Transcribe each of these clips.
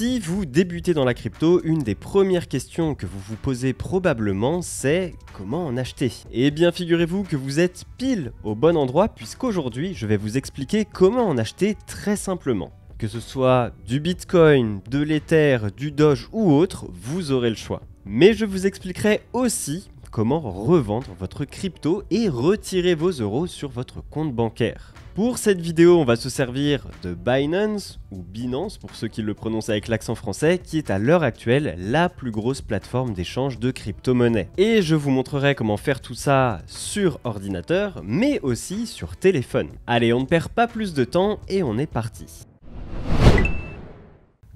Si vous débutez dans la crypto, une des premières questions que vous vous posez probablement, c'est comment en acheter Eh bien, figurez-vous que vous êtes pile au bon endroit, puisqu'aujourd'hui, je vais vous expliquer comment en acheter très simplement. Que ce soit du Bitcoin, de l'Ether, du Doge ou autre, vous aurez le choix. Mais je vous expliquerai aussi comment revendre votre crypto et retirer vos euros sur votre compte bancaire. Pour cette vidéo, on va se servir de Binance, ou Binance pour ceux qui le prononcent avec l'accent français, qui est à l'heure actuelle la plus grosse plateforme d'échange de crypto-monnaies. Et je vous montrerai comment faire tout ça sur ordinateur, mais aussi sur téléphone. Allez, on ne perd pas plus de temps et on est parti.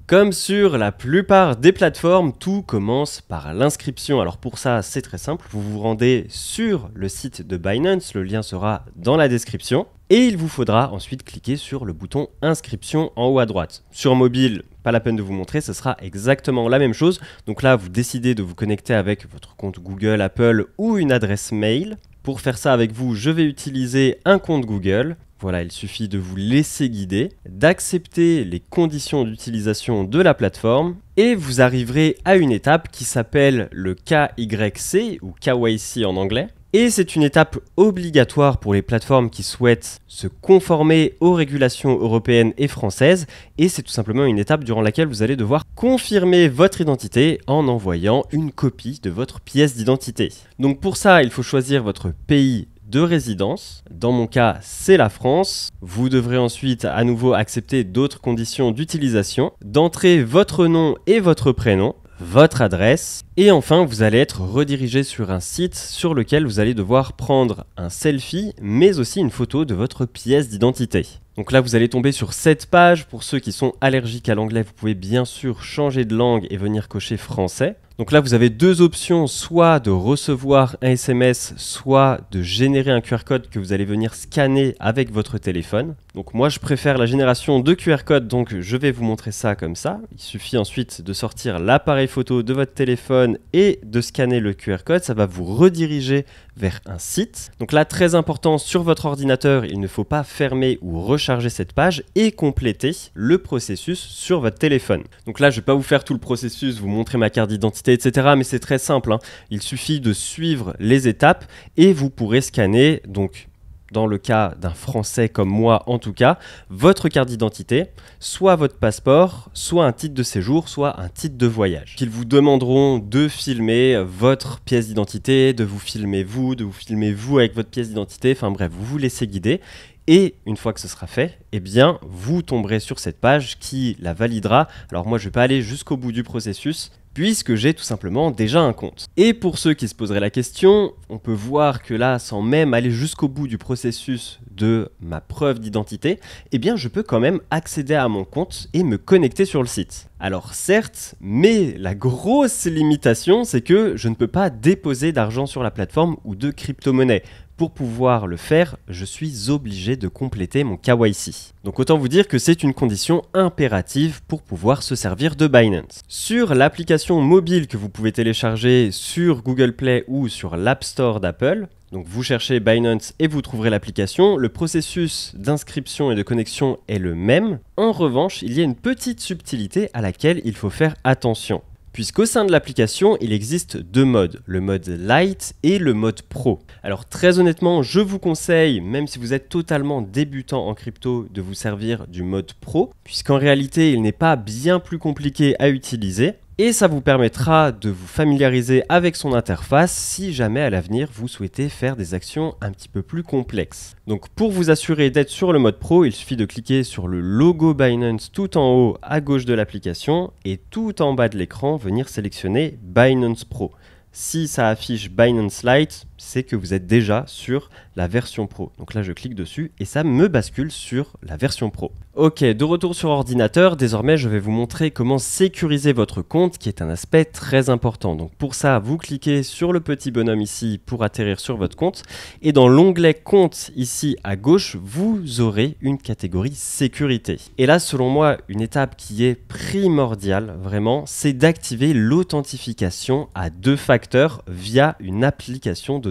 Comme sur la plupart des plateformes, tout commence par l'inscription. Alors pour ça, c'est très simple, vous vous rendez sur le site de Binance, le lien sera dans la description, et il vous faudra ensuite cliquer sur le bouton inscription en haut à droite. Sur mobile, pas la peine de vous montrer, ce sera exactement la même chose. Donc là, vous décidez de vous connecter avec votre compte Google, Apple ou une adresse mail. Pour faire ça avec vous, je vais utiliser un compte Google. Voilà, il suffit de vous laisser guider, d'accepter les conditions d'utilisation de la plateforme et vous arriverez à une étape qui s'appelle le KYC ou KYC en anglais. Et c'est une étape obligatoire pour les plateformes qui souhaitent se conformer aux régulations européennes et françaises. Et c'est tout simplement une étape durant laquelle vous allez devoir confirmer votre identité en envoyant une copie de votre pièce d'identité. Donc pour ça, il faut choisir votre pays de résidence. Dans mon cas, c'est la France. Vous devrez ensuite à nouveau accepter d'autres conditions d'utilisation. D'entrer votre nom et votre prénom votre adresse et enfin vous allez être redirigé sur un site sur lequel vous allez devoir prendre un selfie mais aussi une photo de votre pièce d'identité. Donc là, vous allez tomber sur cette page. Pour ceux qui sont allergiques à l'anglais, vous pouvez bien sûr changer de langue et venir cocher français. Donc là, vous avez deux options, soit de recevoir un SMS, soit de générer un QR code que vous allez venir scanner avec votre téléphone. Donc moi, je préfère la génération de QR code, donc je vais vous montrer ça comme ça. Il suffit ensuite de sortir l'appareil photo de votre téléphone et de scanner le QR code. Ça va vous rediriger vers un site. Donc là, très important, sur votre ordinateur, il ne faut pas fermer ou recharger cette page et compléter le processus sur votre téléphone. Donc là, je ne vais pas vous faire tout le processus, vous montrer ma carte d'identité, etc. Mais c'est très simple. Hein. Il suffit de suivre les étapes et vous pourrez scanner donc dans le cas d'un Français comme moi en tout cas, votre carte d'identité, soit votre passeport, soit un titre de séjour, soit un titre de voyage. Qu'ils vous demanderont de filmer votre pièce d'identité, de vous filmer vous, de vous filmer vous avec votre pièce d'identité, enfin bref, vous vous laissez guider. Et une fois que ce sera fait, eh bien, vous tomberez sur cette page qui la validera. Alors moi, je ne vais pas aller jusqu'au bout du processus, puisque j'ai tout simplement déjà un compte. Et pour ceux qui se poseraient la question, on peut voir que là, sans même aller jusqu'au bout du processus de ma preuve d'identité, eh bien je peux quand même accéder à mon compte et me connecter sur le site. Alors certes, mais la grosse limitation, c'est que je ne peux pas déposer d'argent sur la plateforme ou de crypto-monnaie pour pouvoir le faire, je suis obligé de compléter mon KYC. Donc autant vous dire que c'est une condition impérative pour pouvoir se servir de Binance. Sur l'application mobile que vous pouvez télécharger sur Google Play ou sur l'App Store d'Apple, donc vous cherchez Binance et vous trouverez l'application. Le processus d'inscription et de connexion est le même. En revanche, il y a une petite subtilité à laquelle il faut faire attention puisqu'au sein de l'application, il existe deux modes, le mode Light et le mode Pro. Alors très honnêtement, je vous conseille, même si vous êtes totalement débutant en crypto, de vous servir du mode Pro, puisqu'en réalité, il n'est pas bien plus compliqué à utiliser et ça vous permettra de vous familiariser avec son interface si jamais à l'avenir vous souhaitez faire des actions un petit peu plus complexes. Donc pour vous assurer d'être sur le mode pro, il suffit de cliquer sur le logo Binance tout en haut à gauche de l'application et tout en bas de l'écran venir sélectionner Binance Pro. Si ça affiche Binance Lite, c'est que vous êtes déjà sur la version pro. Donc là, je clique dessus et ça me bascule sur la version pro. Ok, de retour sur ordinateur, désormais, je vais vous montrer comment sécuriser votre compte, qui est un aspect très important. Donc pour ça, vous cliquez sur le petit bonhomme ici pour atterrir sur votre compte et dans l'onglet compte ici à gauche, vous aurez une catégorie sécurité. Et là, selon moi, une étape qui est primordiale, vraiment, c'est d'activer l'authentification à deux facteurs via une application de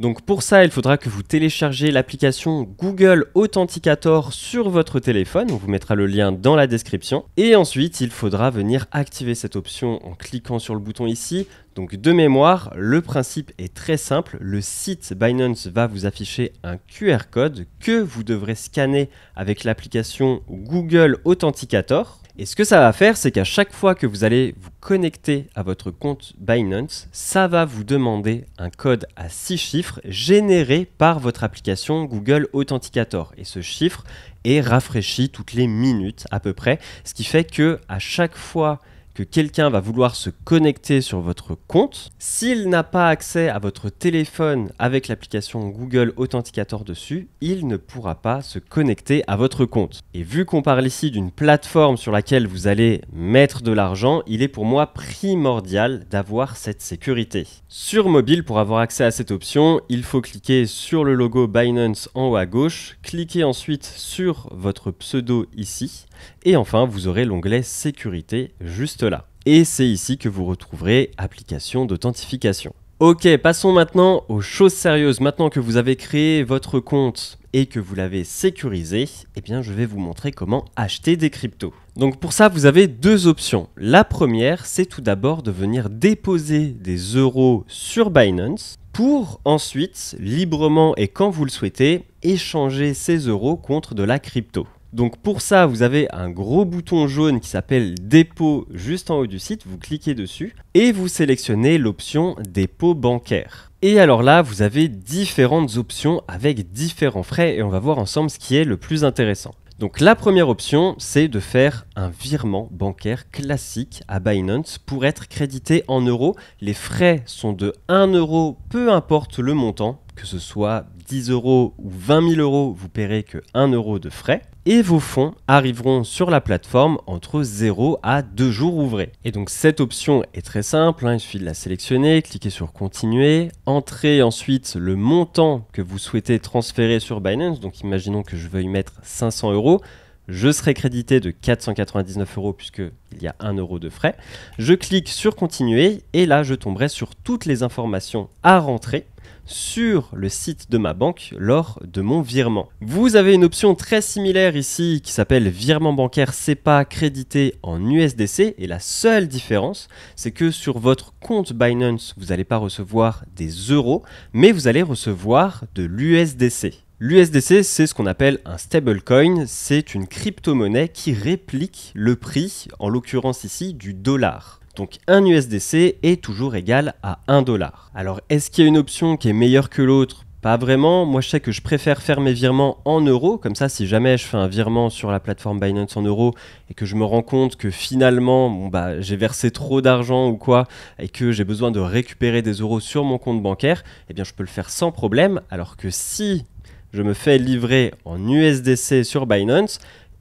donc pour ça, il faudra que vous téléchargez l'application Google Authenticator sur votre téléphone, on vous mettra le lien dans la description. Et ensuite, il faudra venir activer cette option en cliquant sur le bouton ici. Donc de mémoire, le principe est très simple, le site Binance va vous afficher un QR code que vous devrez scanner avec l'application Google Authenticator. Et ce que ça va faire, c'est qu'à chaque fois que vous allez vous connecter à votre compte Binance, ça va vous demander un code à 6 chiffres généré par votre application Google Authenticator. Et ce chiffre est rafraîchi toutes les minutes à peu près, ce qui fait que à chaque fois que quelqu'un va vouloir se connecter sur votre compte. S'il n'a pas accès à votre téléphone avec l'application Google Authenticator dessus, il ne pourra pas se connecter à votre compte. Et vu qu'on parle ici d'une plateforme sur laquelle vous allez mettre de l'argent, il est pour moi primordial d'avoir cette sécurité. Sur mobile, pour avoir accès à cette option, il faut cliquer sur le logo Binance en haut à gauche, cliquez ensuite sur votre pseudo ici et enfin, vous aurez l'onglet Sécurité juste là. Et c'est ici que vous retrouverez Application d'authentification. Ok, passons maintenant aux choses sérieuses. Maintenant que vous avez créé votre compte et que vous l'avez sécurisé, eh bien je vais vous montrer comment acheter des cryptos. Donc pour ça, vous avez deux options. La première, c'est tout d'abord de venir déposer des euros sur Binance pour ensuite, librement et quand vous le souhaitez, échanger ces euros contre de la crypto. Donc pour ça, vous avez un gros bouton jaune qui s'appelle dépôt juste en haut du site, vous cliquez dessus et vous sélectionnez l'option dépôt bancaire. Et alors là, vous avez différentes options avec différents frais et on va voir ensemble ce qui est le plus intéressant. Donc la première option, c'est de faire un virement bancaire classique à Binance pour être crédité en euros. Les frais sont de 1 euro, peu importe le montant, que ce soit 10 euros ou 20 000 euros, vous paierez que 1 euro de frais et vos fonds arriveront sur la plateforme entre 0 à 2 jours ouvrés. Et donc cette option est très simple, hein, il suffit de la sélectionner, cliquer sur continuer, entrer ensuite le montant que vous souhaitez transférer sur Binance, donc imaginons que je veuille mettre 500 euros, je serai crédité de 499 euros puisqu'il y a 1 euro de frais. Je clique sur continuer et là je tomberai sur toutes les informations à rentrer sur le site de ma banque lors de mon virement. Vous avez une option très similaire ici qui s'appelle virement bancaire SEPA crédité en USDC et la seule différence c'est que sur votre compte Binance vous n'allez pas recevoir des euros mais vous allez recevoir de l'USDC. L'USDC, c'est ce qu'on appelle un stablecoin, c'est une crypto-monnaie qui réplique le prix, en l'occurrence ici, du dollar. Donc un USDC est toujours égal à 1 dollar. Alors est-ce qu'il y a une option qui est meilleure que l'autre pas vraiment, moi je sais que je préfère faire mes virements en euros, comme ça si jamais je fais un virement sur la plateforme Binance en euros et que je me rends compte que finalement bah, j'ai versé trop d'argent ou quoi et que j'ai besoin de récupérer des euros sur mon compte bancaire, eh bien je peux le faire sans problème, alors que si je me fais livrer en USDC sur Binance,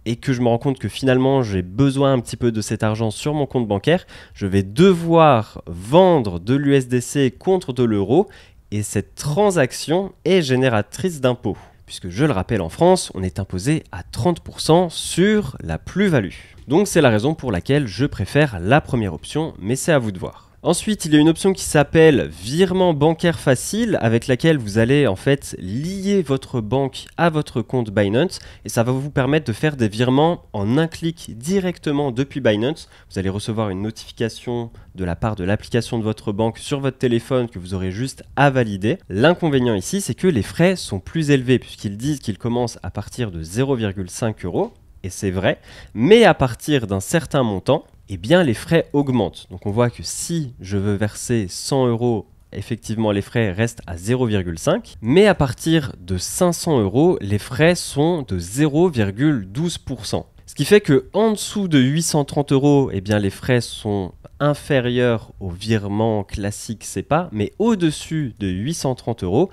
et que je me rends compte que finalement j'ai besoin un petit peu de cet argent sur mon compte bancaire, je vais devoir vendre de l'USDC contre de l'euro et cette transaction est génératrice d'impôts puisque je le rappelle en France, on est imposé à 30% sur la plus-value. Donc c'est la raison pour laquelle je préfère la première option, mais c'est à vous de voir. Ensuite, il y a une option qui s'appelle virement bancaire facile avec laquelle vous allez en fait lier votre banque à votre compte Binance et ça va vous permettre de faire des virements en un clic directement depuis Binance. Vous allez recevoir une notification de la part de l'application de votre banque sur votre téléphone que vous aurez juste à valider. L'inconvénient ici, c'est que les frais sont plus élevés puisqu'ils disent qu'ils commencent à partir de 0,5 euros et c'est vrai, mais à partir d'un certain montant, eh bien les frais augmentent. Donc on voit que si je veux verser 100 euros effectivement les frais restent à 0,5, mais à partir de 500 euros, les frais sont de 0,12%. Ce qui fait que en dessous de 830 euros, eh bien les frais sont inférieurs au virement classique CEPA, mais au-dessus de 830 euros,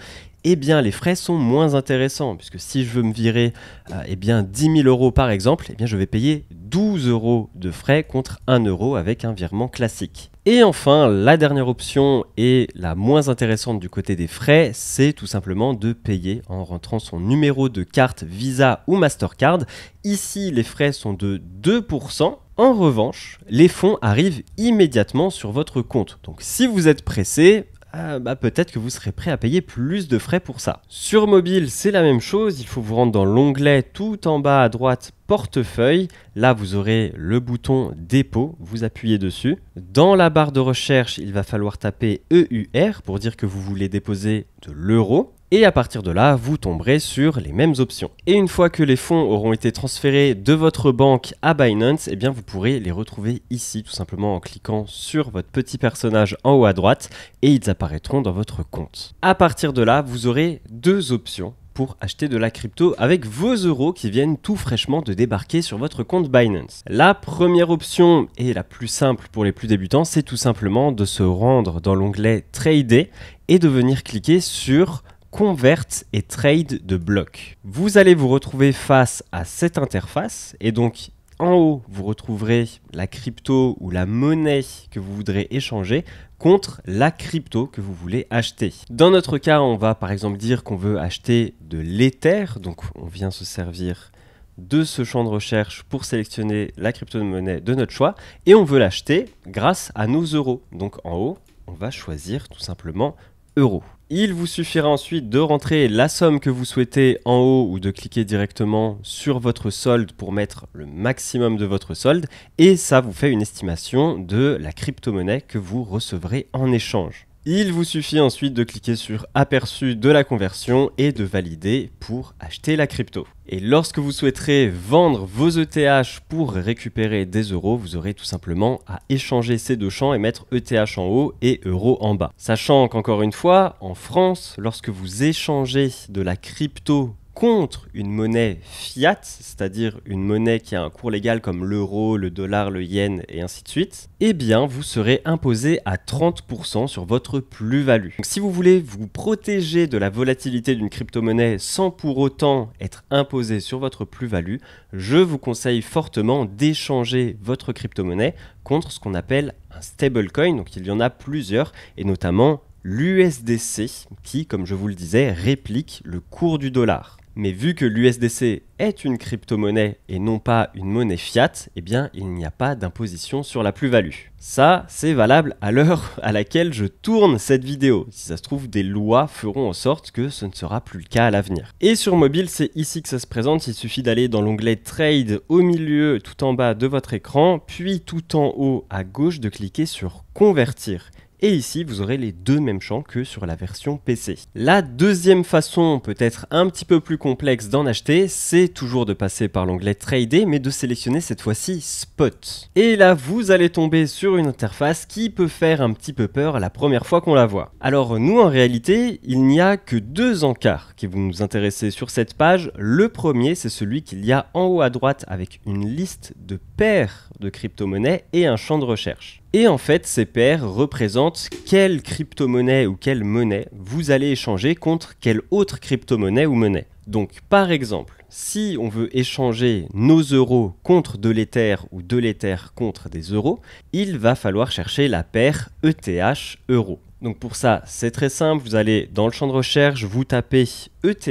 eh bien les frais sont moins intéressants, puisque si je veux me virer euh, eh bien 10 000 euros par exemple, eh bien je vais payer 12 euros de frais contre 1 euro avec un virement classique. Et enfin, la dernière option et la moins intéressante du côté des frais, c'est tout simplement de payer en rentrant son numéro de carte Visa ou Mastercard. Ici, les frais sont de 2%. En revanche, les fonds arrivent immédiatement sur votre compte. Donc si vous êtes pressé, euh, bah, peut-être que vous serez prêt à payer plus de frais pour ça. Sur mobile, c'est la même chose, il faut vous rendre dans l'onglet tout en bas à droite portefeuille. Là, vous aurez le bouton dépôt, vous appuyez dessus. Dans la barre de recherche, il va falloir taper EUR pour dire que vous voulez déposer de l'euro et à partir de là, vous tomberez sur les mêmes options. Et une fois que les fonds auront été transférés de votre banque à Binance, eh bien vous pourrez les retrouver ici tout simplement en cliquant sur votre petit personnage en haut à droite et ils apparaîtront dans votre compte. À partir de là, vous aurez deux options pour acheter de la crypto avec vos euros qui viennent tout fraîchement de débarquer sur votre compte Binance. La première option et la plus simple pour les plus débutants, c'est tout simplement de se rendre dans l'onglet Trader et de venir cliquer sur convert et trade de blocs. Vous allez vous retrouver face à cette interface et donc en haut, vous retrouverez la crypto ou la monnaie que vous voudrez échanger contre la crypto que vous voulez acheter. Dans notre cas, on va par exemple dire qu'on veut acheter de l'Ether, donc on vient se servir de ce champ de recherche pour sélectionner la crypto-monnaie de de notre choix et on veut l'acheter grâce à nos euros. Donc en haut, on va choisir tout simplement euros. Il vous suffira ensuite de rentrer la somme que vous souhaitez en haut ou de cliquer directement sur votre solde pour mettre le maximum de votre solde et ça vous fait une estimation de la crypto-monnaie que vous recevrez en échange. Il vous suffit ensuite de cliquer sur aperçu de la conversion et de valider pour acheter la crypto. Et lorsque vous souhaiterez vendre vos ETH pour récupérer des euros, vous aurez tout simplement à échanger ces deux champs et mettre ETH en haut et euros en bas. Sachant qu'encore une fois, en France, lorsque vous échangez de la crypto contre une monnaie fiat, c'est-à-dire une monnaie qui a un cours légal comme l'euro, le dollar, le yen et ainsi de suite, eh bien vous serez imposé à 30% sur votre plus-value. Donc si vous voulez vous protéger de la volatilité d'une crypto-monnaie sans pour autant être imposé sur votre plus-value, je vous conseille fortement d'échanger votre crypto-monnaie contre ce qu'on appelle un stablecoin, donc il y en a plusieurs, et notamment l'USDC, qui, comme je vous le disais, réplique le cours du dollar. Mais vu que l'USDC est une crypto-monnaie et non pas une monnaie fiat, eh bien il n'y a pas d'imposition sur la plus-value. Ça, c'est valable à l'heure à laquelle je tourne cette vidéo. Si ça se trouve, des lois feront en sorte que ce ne sera plus le cas à l'avenir. Et sur mobile, c'est ici que ça se présente. Il suffit d'aller dans l'onglet Trade au milieu, tout en bas de votre écran, puis tout en haut à gauche de cliquer sur Convertir. Et ici, vous aurez les deux mêmes champs que sur la version PC. La deuxième façon, peut-être un petit peu plus complexe d'en acheter, c'est toujours de passer par l'onglet Trader, mais de sélectionner cette fois-ci Spot. Et là, vous allez tomber sur une interface qui peut faire un petit peu peur la première fois qu'on la voit. Alors nous, en réalité, il n'y a que deux encarts qui vont nous intéresser sur cette page. Le premier, c'est celui qu'il y a en haut à droite avec une liste de paires de crypto-monnaies et un champ de recherche. Et en fait, ces paires représentent quelle crypto-monnaie ou quelle monnaie vous allez échanger contre quelle autre crypto-monnaie ou monnaie. Donc par exemple, si on veut échanger nos euros contre de l'Ether ou de l'Ether contre des euros, il va falloir chercher la paire ETH-euro. Donc pour ça, c'est très simple, vous allez dans le champ de recherche, vous tapez ETH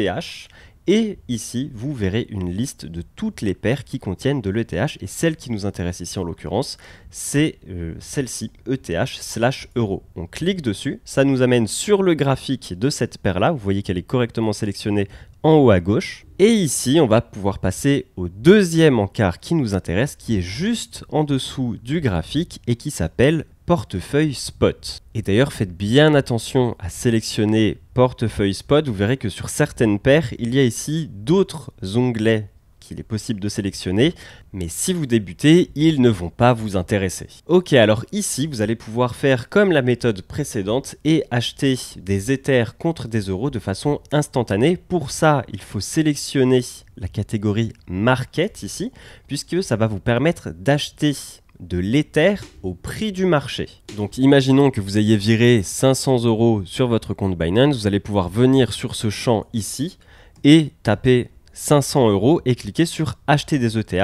et ici, vous verrez une liste de toutes les paires qui contiennent de l'ETH et celle qui nous intéresse ici en l'occurrence, c'est euh, celle-ci, ETH slash euro. On clique dessus, ça nous amène sur le graphique de cette paire-là, vous voyez qu'elle est correctement sélectionnée en haut à gauche. Et ici, on va pouvoir passer au deuxième encart qui nous intéresse, qui est juste en dessous du graphique et qui s'appelle portefeuille spot. Et d'ailleurs, faites bien attention à sélectionner portefeuille Spot, vous verrez que sur certaines paires, il y a ici d'autres onglets qu'il est possible de sélectionner, mais si vous débutez, ils ne vont pas vous intéresser. Ok, alors ici, vous allez pouvoir faire comme la méthode précédente et acheter des éthers contre des euros de façon instantanée. Pour ça, il faut sélectionner la catégorie Market ici, puisque ça va vous permettre d'acheter de l'éther au prix du marché. Donc imaginons que vous ayez viré 500 euros sur votre compte Binance, vous allez pouvoir venir sur ce champ ici et taper 500 euros et cliquer sur acheter des ETH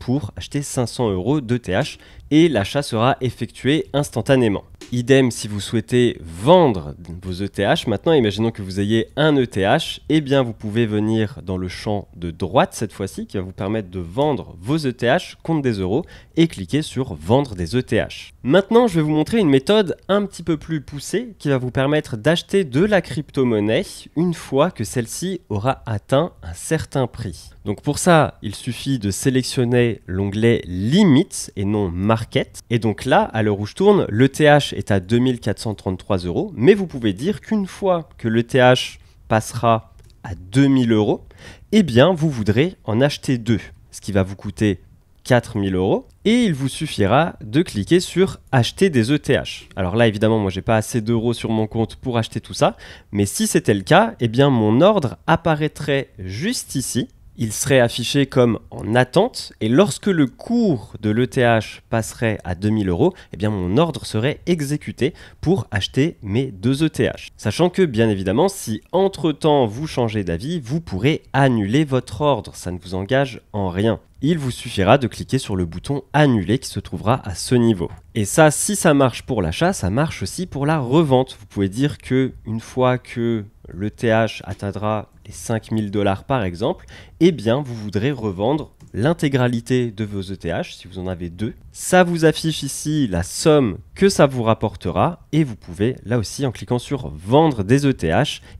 pour acheter 500 euros d'ETH et l'achat sera effectué instantanément. Idem si vous souhaitez vendre vos ETH, maintenant imaginons que vous ayez un ETH, eh bien vous pouvez venir dans le champ de droite cette fois-ci qui va vous permettre de vendre vos ETH contre des euros et cliquer sur vendre des ETH. Maintenant je vais vous montrer une méthode un petit peu plus poussée qui va vous permettre d'acheter de la crypto-monnaie une fois que celle-ci aura atteint un certain prix. Donc pour ça il suffit de sélectionner l'onglet limite et non Market. Et donc là, à l'heure où je tourne, th est à 2433 euros, mais vous pouvez dire qu'une fois que le th passera à 2000 euros, eh bien vous voudrez en acheter deux, ce qui va vous coûter 4000 euros et il vous suffira de cliquer sur acheter des ETH. Alors là évidemment moi j'ai pas assez d'euros sur mon compte pour acheter tout ça, mais si c'était le cas, eh bien mon ordre apparaîtrait juste ici il serait affiché comme en attente et lorsque le cours de l'ETH passerait à 2000 euros, eh bien mon ordre serait exécuté pour acheter mes deux ETH. Sachant que bien évidemment, si entre-temps vous changez d'avis, vous pourrez annuler votre ordre, ça ne vous engage en rien il vous suffira de cliquer sur le bouton annuler qui se trouvera à ce niveau. Et ça, si ça marche pour l'achat, ça marche aussi pour la revente. Vous pouvez dire que une fois que l'ETH atteindra 5000 dollars par exemple, eh bien vous voudrez revendre l'intégralité de vos ETH si vous en avez deux. Ça vous affiche ici la somme que ça vous rapportera et vous pouvez là aussi en cliquant sur vendre des ETH, et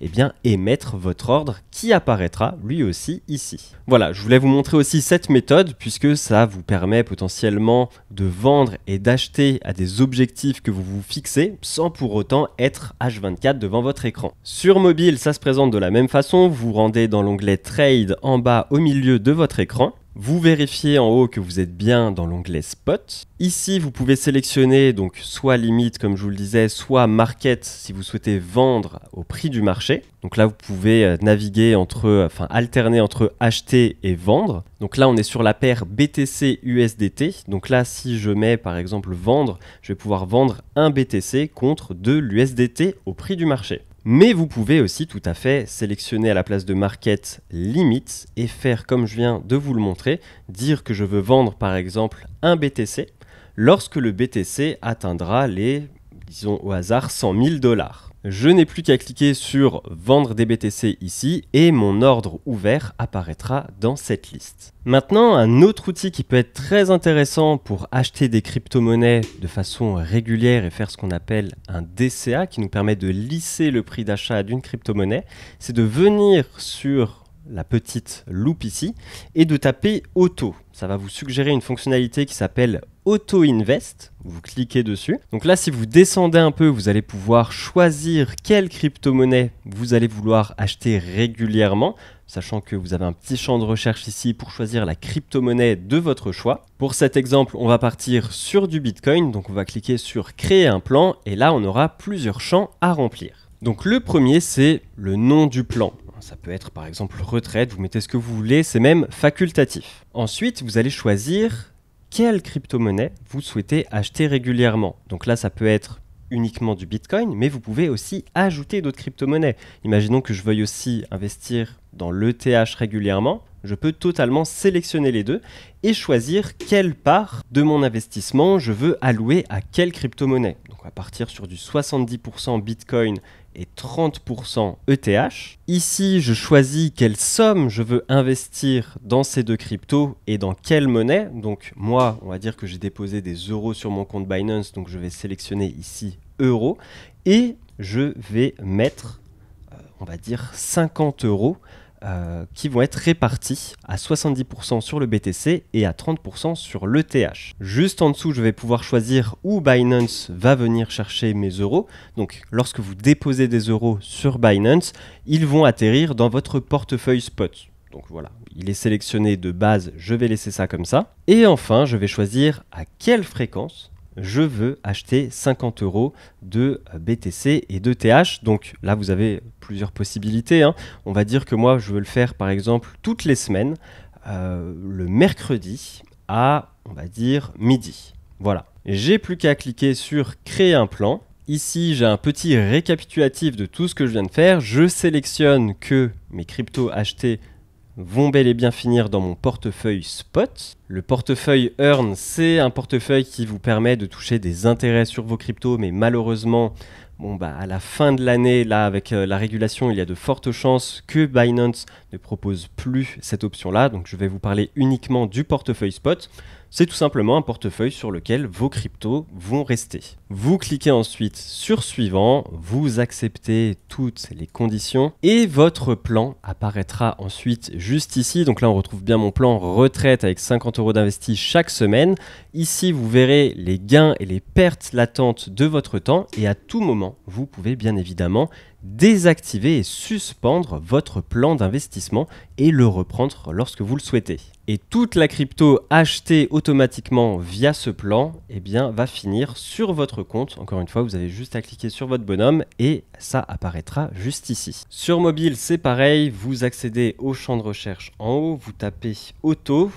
eh bien émettre votre ordre qui apparaîtra lui aussi ici. Voilà, je voulais vous montrer aussi cette méthode puisque ça vous permet potentiellement de vendre et d'acheter à des objectifs que vous vous fixez sans pour autant être H24 devant votre écran. Sur mobile, ça se présente de la même façon, vous vous rendez dans l'onglet Trade en bas au milieu de votre écran. Vous vérifiez en haut que vous êtes bien dans l'onglet Spot. Ici, vous pouvez sélectionner donc soit limite comme je vous le disais, soit market si vous souhaitez vendre au prix du marché. Donc là, vous pouvez euh, naviguer entre euh, enfin alterner entre acheter et vendre. Donc là, on est sur la paire BTC USDT. Donc là, si je mets par exemple vendre, je vais pouvoir vendre un BTC contre de l'USDT au prix du marché. Mais vous pouvez aussi tout à fait sélectionner à la place de market limite et faire comme je viens de vous le montrer, dire que je veux vendre par exemple un BTC lorsque le BTC atteindra les, disons au hasard, 100 000 dollars. Je n'ai plus qu'à cliquer sur Vendre des BTC ici et mon ordre ouvert apparaîtra dans cette liste. Maintenant, un autre outil qui peut être très intéressant pour acheter des crypto-monnaies de façon régulière et faire ce qu'on appelle un DCA qui nous permet de lisser le prix d'achat d'une crypto-monnaie, c'est de venir sur la petite loupe ici et de taper auto. Ça va vous suggérer une fonctionnalité qui s'appelle Auto Invest. Vous cliquez dessus. Donc là, si vous descendez un peu, vous allez pouvoir choisir quelle crypto-monnaie vous allez vouloir acheter régulièrement sachant que vous avez un petit champ de recherche ici pour choisir la crypto-monnaie de votre choix. Pour cet exemple, on va partir sur du Bitcoin, donc on va cliquer sur Créer un plan, et là on aura plusieurs champs à remplir. Donc le premier, c'est le nom du plan. Ça peut être par exemple retraite, vous mettez ce que vous voulez, c'est même facultatif. Ensuite, vous allez choisir quelle crypto-monnaie vous souhaitez acheter régulièrement. Donc là, ça peut être uniquement du Bitcoin, mais vous pouvez aussi ajouter d'autres crypto-monnaies. Imaginons que je veuille aussi investir dans l'ETH régulièrement. Je peux totalement sélectionner les deux et choisir quelle part de mon investissement je veux allouer à quelle crypto-monnaie. Donc à partir sur du 70% Bitcoin et 30% ETH. Ici, je choisis quelle somme je veux investir dans ces deux cryptos et dans quelle monnaie. Donc moi, on va dire que j'ai déposé des euros sur mon compte Binance, donc je vais sélectionner ici euros et je vais mettre, euh, on va dire 50 euros euh, qui vont être répartis à 70% sur le BTC et à 30% sur l'ETH. Juste en dessous, je vais pouvoir choisir où Binance va venir chercher mes euros. Donc lorsque vous déposez des euros sur Binance, ils vont atterrir dans votre portefeuille spot. Donc voilà, il est sélectionné de base, je vais laisser ça comme ça. Et enfin, je vais choisir à quelle fréquence je veux acheter 50 euros de BTC et de TH. Donc là, vous avez plusieurs possibilités. Hein. On va dire que moi, je veux le faire par exemple toutes les semaines, euh, le mercredi à, on va dire, midi. Voilà. J'ai plus qu'à cliquer sur créer un plan. Ici, j'ai un petit récapitulatif de tout ce que je viens de faire. Je sélectionne que mes cryptos achetés vont bel et bien finir dans mon portefeuille spot. Le portefeuille Earn, c'est un portefeuille qui vous permet de toucher des intérêts sur vos cryptos, mais malheureusement, bon bah à la fin de l'année, là avec euh, la régulation, il y a de fortes chances que Binance ne propose plus cette option-là. Donc je vais vous parler uniquement du portefeuille spot. C'est tout simplement un portefeuille sur lequel vos cryptos vont rester. Vous cliquez ensuite sur suivant, vous acceptez toutes les conditions et votre plan apparaîtra ensuite juste ici. Donc là, on retrouve bien mon plan retraite avec 50 euros d'investi chaque semaine. Ici, vous verrez les gains et les pertes latentes de votre temps et à tout moment, vous pouvez bien évidemment désactiver et suspendre votre plan d'investissement et le reprendre lorsque vous le souhaitez. Et toute la crypto achetée automatiquement via ce plan eh bien, va finir sur votre compte. Encore une fois, vous avez juste à cliquer sur votre bonhomme et ça apparaîtra juste ici. Sur mobile, c'est pareil, vous accédez au champ de recherche en haut, vous tapez auto,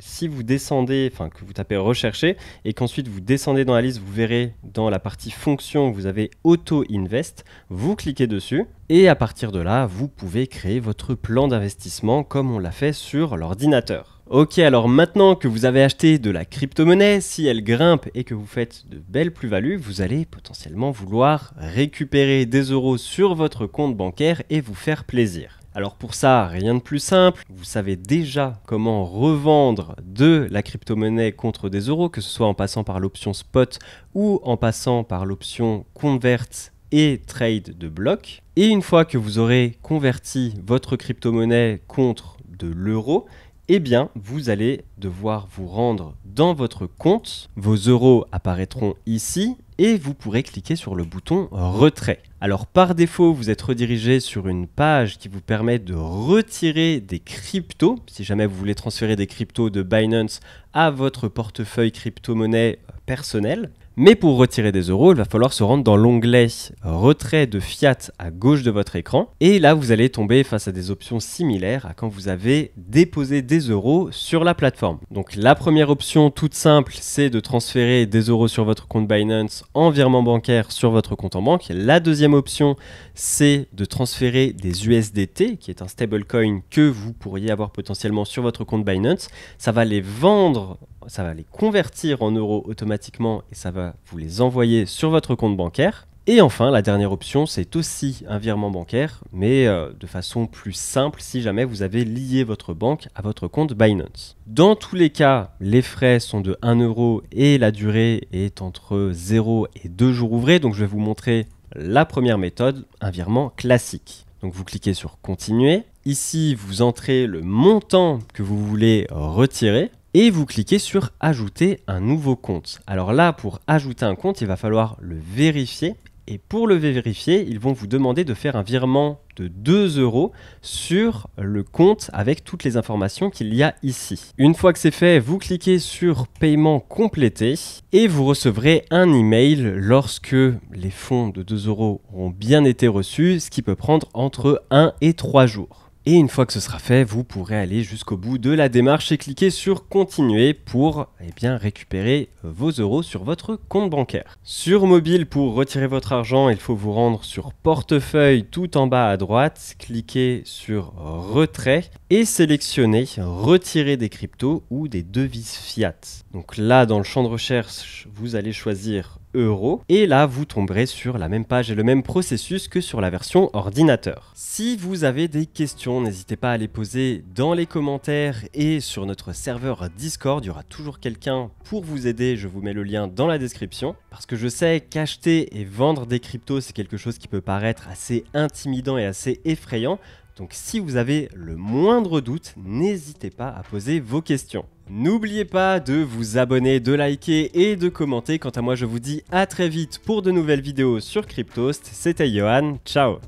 si vous descendez, enfin que vous tapez rechercher et qu'ensuite vous descendez dans la liste, vous verrez dans la partie fonction, vous avez auto invest, vous cliquez dessus et à partir de là, vous pouvez créer votre plan d'investissement comme on l'a fait sur l'ordinateur. Ok, alors maintenant que vous avez acheté de la crypto-monnaie, si elle grimpe et que vous faites de belles plus-values, vous allez potentiellement vouloir récupérer des euros sur votre compte bancaire et vous faire plaisir. Alors pour ça, rien de plus simple, vous savez déjà comment revendre de la crypto-monnaie contre des euros, que ce soit en passant par l'option spot ou en passant par l'option convert et trade de bloc. Et une fois que vous aurez converti votre crypto-monnaie contre de l'euro, eh bien, vous allez devoir vous rendre dans votre compte. Vos euros apparaîtront ici et vous pourrez cliquer sur le bouton retrait. Alors par défaut, vous êtes redirigé sur une page qui vous permet de retirer des cryptos. Si jamais vous voulez transférer des cryptos de Binance à votre portefeuille crypto-monnaie personnel, mais pour retirer des euros, il va falloir se rendre dans l'onglet Retrait de fiat à gauche de votre écran. Et là, vous allez tomber face à des options similaires à quand vous avez déposé des euros sur la plateforme. Donc la première option toute simple, c'est de transférer des euros sur votre compte Binance en virement bancaire sur votre compte en banque. La deuxième option, c'est de transférer des USDT, qui est un stablecoin que vous pourriez avoir potentiellement sur votre compte Binance. Ça va les vendre ça va les convertir en euros automatiquement et ça va vous les envoyer sur votre compte bancaire. Et enfin, la dernière option, c'est aussi un virement bancaire, mais euh, de façon plus simple si jamais vous avez lié votre banque à votre compte Binance. Dans tous les cas, les frais sont de 1 euro et la durée est entre 0 et 2 jours ouvrés. Donc je vais vous montrer la première méthode, un virement classique. Donc vous cliquez sur Continuer. Ici, vous entrez le montant que vous voulez retirer et vous cliquez sur Ajouter un nouveau compte. Alors là, pour ajouter un compte, il va falloir le vérifier. Et pour le vérifier, ils vont vous demander de faire un virement de 2 euros sur le compte avec toutes les informations qu'il y a ici. Une fois que c'est fait, vous cliquez sur paiement complété et vous recevrez un email lorsque les fonds de 2 euros auront bien été reçus, ce qui peut prendre entre 1 et 3 jours. Et une fois que ce sera fait, vous pourrez aller jusqu'au bout de la démarche et cliquer sur continuer pour eh bien, récupérer vos euros sur votre compte bancaire. Sur mobile, pour retirer votre argent, il faut vous rendre sur portefeuille tout en bas à droite, cliquer sur retrait et sélectionner retirer des cryptos ou des devises fiat. Donc là, dans le champ de recherche, vous allez choisir et là, vous tomberez sur la même page et le même processus que sur la version ordinateur. Si vous avez des questions, n'hésitez pas à les poser dans les commentaires et sur notre serveur Discord. Il y aura toujours quelqu'un pour vous aider. Je vous mets le lien dans la description. Parce que je sais qu'acheter et vendre des cryptos, c'est quelque chose qui peut paraître assez intimidant et assez effrayant. Donc si vous avez le moindre doute, n'hésitez pas à poser vos questions. N'oubliez pas de vous abonner, de liker et de commenter. Quant à moi, je vous dis à très vite pour de nouvelles vidéos sur Cryptost. C'était Johan, ciao